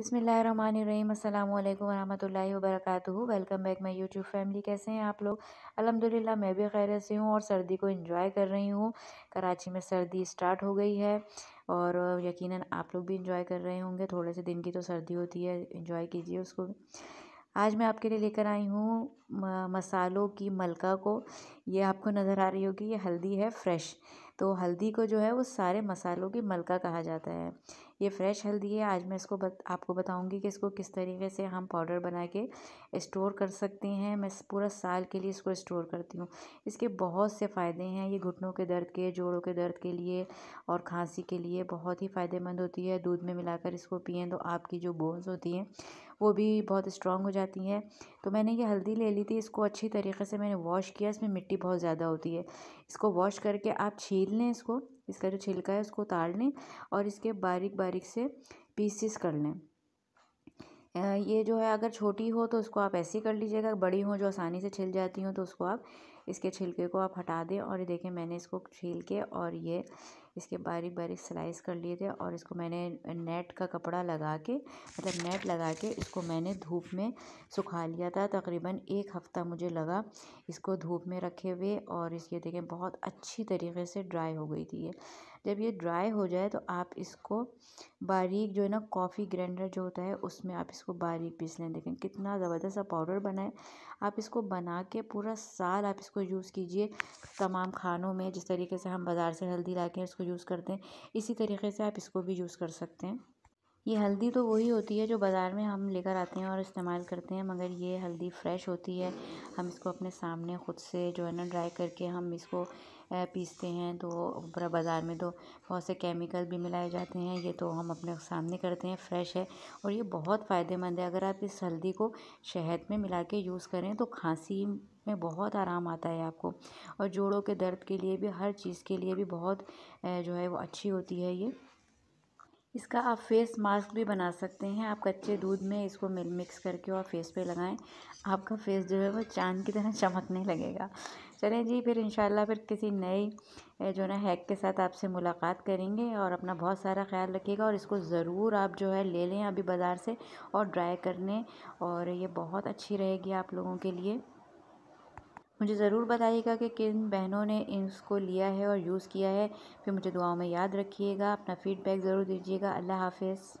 बसमीम अल्लाम वरहमल वर्क welcome back my YouTube family कैसे हैं आप लोग अलहमदिल्ला मैं भी खैर से हूँ और सर्दी को इन्जॉय कर रही हूँ कराची में सर्दी स्टार्ट हो गई है और यकीनन आप लोग भी इन्जॉय कर रहे होंगे थोड़े से दिन की तो सर्दी होती है इन्जॉय कीजिए उसको आज मैं आपके लिए लेकर आई हूँ मसालों की मलका को ये आपको नज़र आ रही होगी ये हल्दी है फ्रेश तो हल्दी को जो है वो सारे मसालों की मलका कहा जाता है ये फ्रेश हल्दी है आज मैं इसको बत, आपको बताऊंगी कि इसको किस तरीके से हम पाउडर बना के स्टोर कर सकते हैं मैं पूरा साल के लिए इसको स्टोर करती हूँ इसके बहुत से फ़ायदे हैं ये घुटनों के दर्द के जोड़ों के दर्द के लिए और खांसी के लिए बहुत ही फ़ायदेमंद होती है दूध में मिलाकर इसको पिएँ तो आपकी जो बोन्स होती हैं वो भी बहुत स्ट्रांग हो जाती हैं तो मैंने ये हल्दी ले ली थी इसको अच्छी तरीके से मैंने वॉश किया इसमें मिट्टी बहुत ज़्यादा होती है इसको वॉश करके आप छील छील लें इसको इसका जो छिलका है उसको उतार लें और इसके बारीक बारीक से पीसीस कर लें ये जो है अगर छोटी हो तो उसको आप ऐसी कर लीजिएगा बड़ी हो जो आसानी से छिल जाती हो तो उसको आप इसके छिलके को आप हटा दें और ये देखें मैंने इसको छील के और ये इसके बारीक बारीक स्लाइस कर लिए थे और इसको मैंने नेट का कपड़ा लगा के मतलब नेट लगा के इसको मैंने धूप में सुखा लिया था तकरीबन एक हफ़्ता मुझे लगा इसको धूप में रखे हुए और इसके देखें बहुत अच्छी तरीके से ड्राई हो गई थी ये जब ये ड्राई हो जाए तो आप इसको बारीक जो है ना कॉफ़ी ग्राइंडर जो होता है उसमें आप इसको बारीक पीस लें देखें कितना ज़बरदस्त सा पाउडर बनाए आप इसको बना के पूरा साल आप इसको इसको यूज़ कीजिए तमाम खानों में जिस तरीके से हम बाज़ार से हल्दी के इसको यूज़ करते हैं इसी तरीके से आप इसको भी यूज़ कर सकते हैं ये हल्दी तो वही होती है जो बाज़ार में हम लेकर आते हैं और इस्तेमाल करते हैं मगर ये हल्दी फ़्रेश होती है हम इसको अपने सामने ख़ुद से जो है ना ड्राई करके हम इसको पीसते हैं तो पूरा बाज़ार में तो बहुत से केमिकल भी मिलाए जाते हैं ये तो हम अपने सामने करते हैं फ़्रेश है और ये बहुत फ़ायदेमंद है अगर आप इस हल्दी को शहद में मिला के यूज़ करें तो खांसी में बहुत आराम आता है आपको और जोड़ों के दर्द के लिए भी हर चीज़ के लिए भी बहुत जो है वो अच्छी होती है ये इसका आप फेस मास्क भी बना सकते हैं आप कच्चे दूध में इसको मिल मिक्स करके और फेस पे लगाएं आपका फेस जो है वो चांद की तरह चमकने लगेगा चलें जी फिर इन फिर किसी नई जो ना हैक के साथ आपसे मुलाकात करेंगे और अपना बहुत सारा ख्याल रखिएगा और इसको ज़रूर आप जो है ले लें अभी बाज़ार से और ड्राई करने और ये बहुत अच्छी रहेगी आप लोगों के लिए मुझे ज़रूर बताइएगा कि किन बहनों ने इसको लिया है और यूज़ किया है फिर मुझे दुआओं में याद रखिएगा अपना फ़ीडबैक ज़रूर दीजिएगा अल्लाह हाफ़िज़